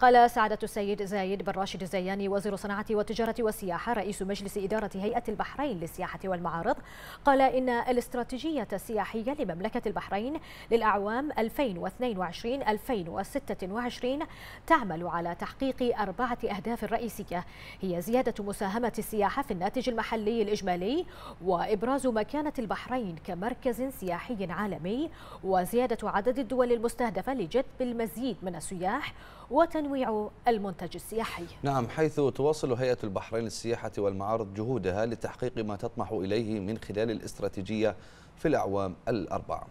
قال سعادة السيد زايد بن راشد الزياني وزير الصناعة والتجارة والسياحة رئيس مجلس إدارة هيئة البحرين للسياحة والمعارض قال إن الاستراتيجية السياحية لمملكة البحرين للأعوام 2022-2026 تعمل على تحقيق أربعة أهداف رئيسية هي زيادة مساهمة السياحة في الناتج المحلي الإجمالي وإبراز مكانة البحرين كمركز سياحي عالمي وزيادة عدد الدول المستهدفة لجذب المزيد من السياح وتنويع تنويع المنتج السياحي نعم حيث تواصل هيئة البحرين للسياحة والمعارض جهودها لتحقيق ما تطمح إليه من خلال الاستراتيجية في الأعوام الأربعة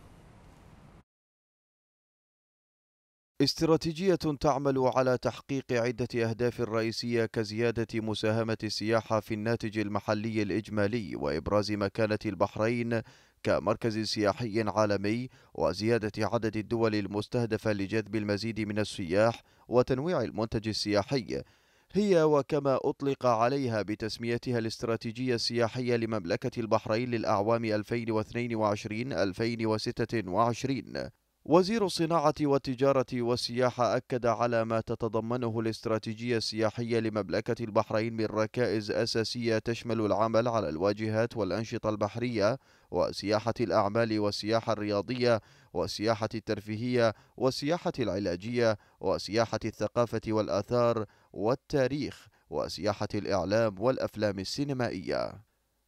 استراتيجية تعمل على تحقيق عدة أهداف رئيسية كزيادة مساهمة السياحة في الناتج المحلي الإجمالي وإبراز مكانة البحرين كمركز سياحي عالمي وزيادة عدد الدول المستهدفة لجذب المزيد من السياح وتنويع المنتج السياحي هي وكما أطلق عليها بتسميتها الاستراتيجية السياحية لمملكة البحرين للأعوام 2022-2026 وزير الصناعة والتجارة والسياحة أكد على ما تتضمنه الاستراتيجية السياحية لمملكة البحرين من ركائز أساسية تشمل العمل على الواجهات والأنشطة البحرية وسياحة الأعمال والسياحة الرياضية والسياحة الترفيهية والسياحة العلاجية وسياحة الثقافة والآثار والتاريخ وسياحة الإعلام والأفلام السينمائية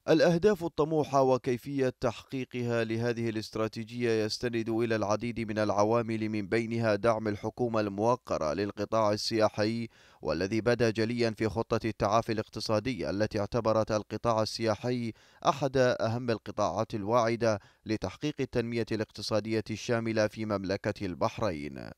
الأهداف الطموحة وكيفية تحقيقها لهذه الاستراتيجية يستند إلى العديد من العوامل من بينها دعم الحكومة الموقرة للقطاع السياحي والذي بدا جليا في خطة التعافي الاقتصادي التي اعتبرت القطاع السياحي أحد أهم القطاعات الواعدة لتحقيق التنمية الاقتصادية الشاملة في مملكة البحرين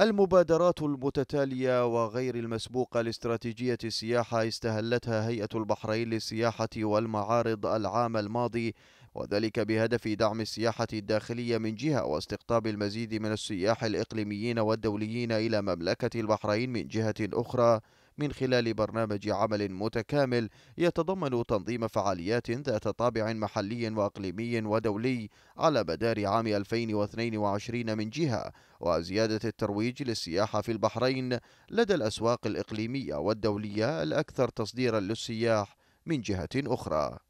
المبادرات المتتالية وغير المسبوقة لاستراتيجية السياحة استهلتها هيئة البحرين للسياحة والمعارض العام الماضي وذلك بهدف دعم السياحة الداخلية من جهة واستقطاب المزيد من السياح الإقليميين والدوليين إلى مملكة البحرين من جهة أخرى من خلال برنامج عمل متكامل يتضمن تنظيم فعاليات ذات طابع محلي وأقليمي ودولي على مدار عام 2022 من جهة وزيادة الترويج للسياحة في البحرين لدى الأسواق الإقليمية والدولية الأكثر تصديرا للسياح من جهة أخرى